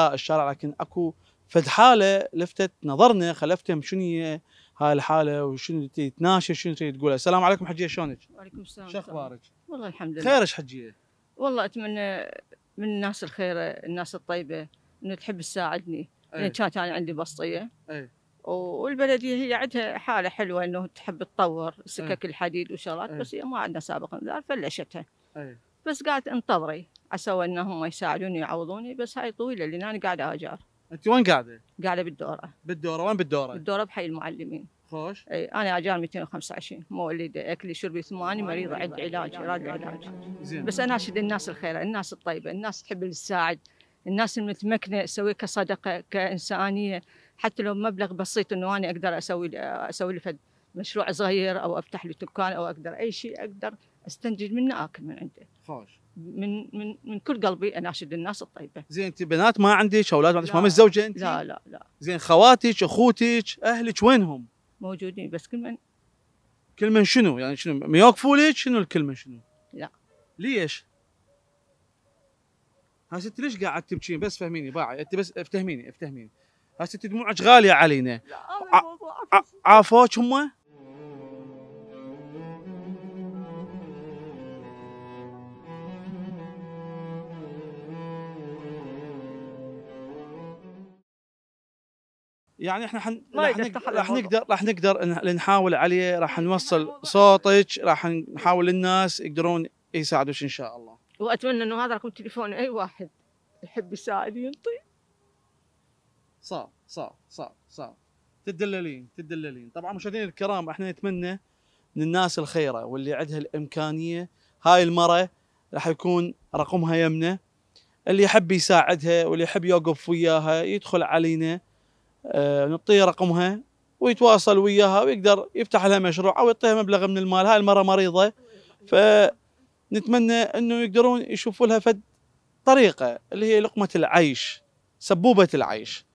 الشارع لكن اكو فد حاله لفتت نظرنا خلفتهم شنو هي هاي الحاله وشنو تناشر شنو تريد تقول السلام عليكم حجيه شلونك؟ وعليكم السلام شو اخبارك؟ والله الحمد لله خيرش حجيه؟ والله اتمنى من الناس الخيره الناس الطيبه انه تحب تساعدني لان إيه. كانت انا عندي بسطيه أي. والبلديه هي عندها حاله حلوه انه تحب تطور إيه. سكك الحديد وشغلات إيه. بس هي ما عندنا سابقا فلشتها أي. بس قاعد انتظري عسوا انهم يساعدوني يعوضوني بس هاي طويله لان انا قاعده اجار انت وين قاعده؟ قاعده بالدوره بالدوره وين بالدوره؟ بالدوره بحي المعلمين خوش اي انا اجار 225 مولده اكلي شربي ثماني مريضه عد علاج راد علاج زين بس اناشد الناس الخيره الناس الطيبه الناس تحب تساعد الناس المتمكنه اسوي كصدقه كانسانيه حتى لو مبلغ بسيط انه انا اقدر اسوي اسوي لي مشروع صغير او افتح لي دكان او اقدر اي شيء اقدر استنجد منه اكل من عنده خوش من من من كل قلبي اناشد الناس الطيبه زين انت بنات ما عندك اولاد ما عندك ما متزوجه انت لا لا لا زين خواتك اخوتك اهلك وينهم موجودين بس كل من كل من شنو يعني شنو يوقفوا لك شنو الكل من شنو لا ليش هسه انت ليش قاعد تبكين بس فهميني باعي انت بس افتهميني افتهميني هسه انت دموعك غاليه علينا لا عافوك هم يعني احنا حن... راح نقدر راح نقدر راح نقدر نحاول عليه راح يعني نوصل صوتك راح نحاول الناس يقدرون يساعدوك ان شاء الله واتمنى انه هذا رقم تليفون اي واحد يحب يساعد ينطي صار صار صار صار تدللين تدللين طبعا مشاهدينا الكرام احنا نتمنى من الناس الخيره واللي عندها الامكانيه هاي المره راح يكون رقمها يمنه اللي يحب يساعدها واللي يحب يوقف وياها يدخل علينا آه، نعطيه رقمها ويتواصل وياها ويقدر يفتح لها مشروع او يعطيها مبلغ من المال هاي المره مريضه فنتمنى انه يقدرون يشوفوا لها فد طريقه اللي هي لقمه العيش سبوبه العيش